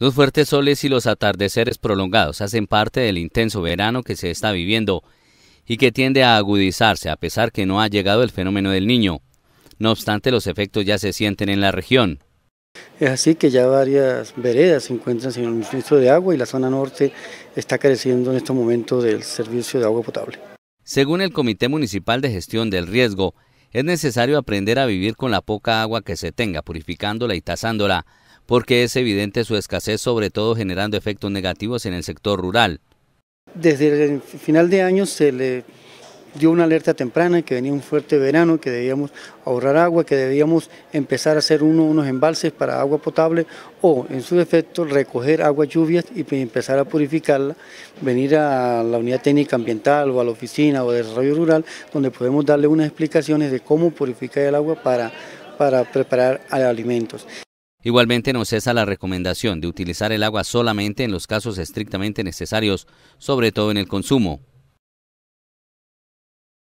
Los fuertes soles y los atardeceres prolongados hacen parte del intenso verano que se está viviendo y que tiende a agudizarse a pesar que no ha llegado el fenómeno del niño. No obstante, los efectos ya se sienten en la región. Es así que ya varias veredas se encuentran sin el suministro de agua y la zona norte está careciendo en estos momentos del servicio de agua potable. Según el Comité Municipal de Gestión del Riesgo, es necesario aprender a vivir con la poca agua que se tenga, purificándola y tasándola, porque es evidente su escasez, sobre todo generando efectos negativos en el sector rural. Desde el final de año se le dio una alerta temprana que venía un fuerte verano, que debíamos ahorrar agua, que debíamos empezar a hacer unos embalses para agua potable o, en su defecto, recoger agua lluvias y pues, empezar a purificarla, venir a la unidad técnica ambiental o a la oficina o de desarrollo rural, donde podemos darle unas explicaciones de cómo purificar el agua para preparar alimentos. Igualmente no cesa la recomendación de utilizar el agua solamente en los casos estrictamente necesarios, sobre todo en el consumo.